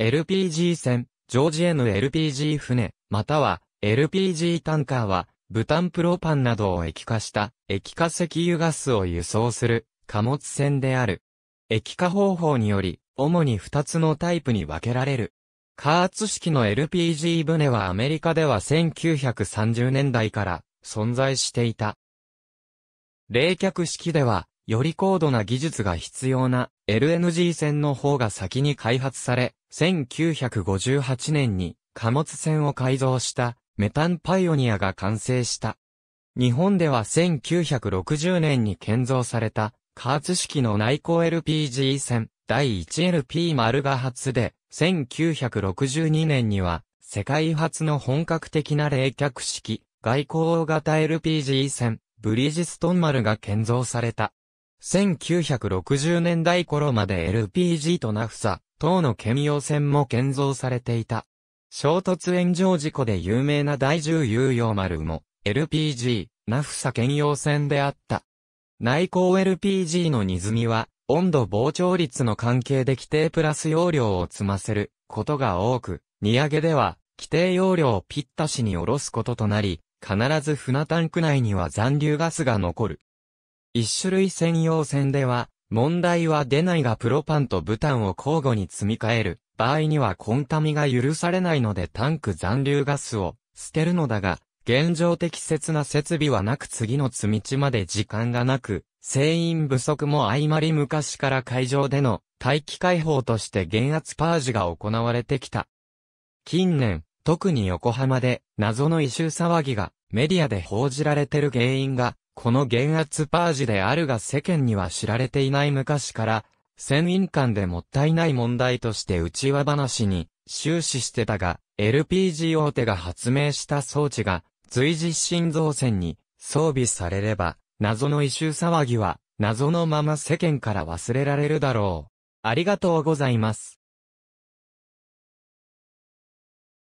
LPG 船、ジョージ N LPG 船、または LPG タンカーは、ブタンプロパンなどを液化した液化石油ガスを輸送する貨物船である。液化方法により、主に2つのタイプに分けられる。加圧式の LPG 船はアメリカでは1930年代から存在していた。冷却式では、より高度な技術が必要な LNG 船の方が先に開発され、1958年に貨物船を改造したメタンパイオニアが完成した。日本では1960年に建造された加圧式の内向 LPG 船第 1LP 丸が初で、1962年には世界初の本格的な冷却式外交型 LPG 船ブリジストン丸が建造された。1960年代頃まで LPG とナフサ、等の兼用船も建造されていた。衝突炎上事故で有名な第10遊洋丸も、LPG、ナフサ兼用船であった。内向 LPG の荷積みは、温度膨張率の関係で規定プラス容量を積ませることが多く、荷上げでは、規定容量をぴったしに下ろすこととなり、必ず船タンク内には残留ガスが残る。一種類専用線では、問題は出ないがプロパンとブタンを交互に積み替える場合にはコンタミが許されないのでタンク残留ガスを捨てるのだが、現状適切な設備はなく次の積み地まで時間がなく、船員不足も相まり昔から海上での大気解放として減圧パージが行われてきた。近年、特に横浜で謎の異臭騒ぎがメディアで報じられてる原因が、この減圧パージであるが世間には知られていない昔から、船員間でもったいない問題として内輪話に終始してたが、LPG 大手が発明した装置が随時心臓船に装備されれば、謎の異臭騒ぎは謎のまま世間から忘れられるだろう。ありがとうございます。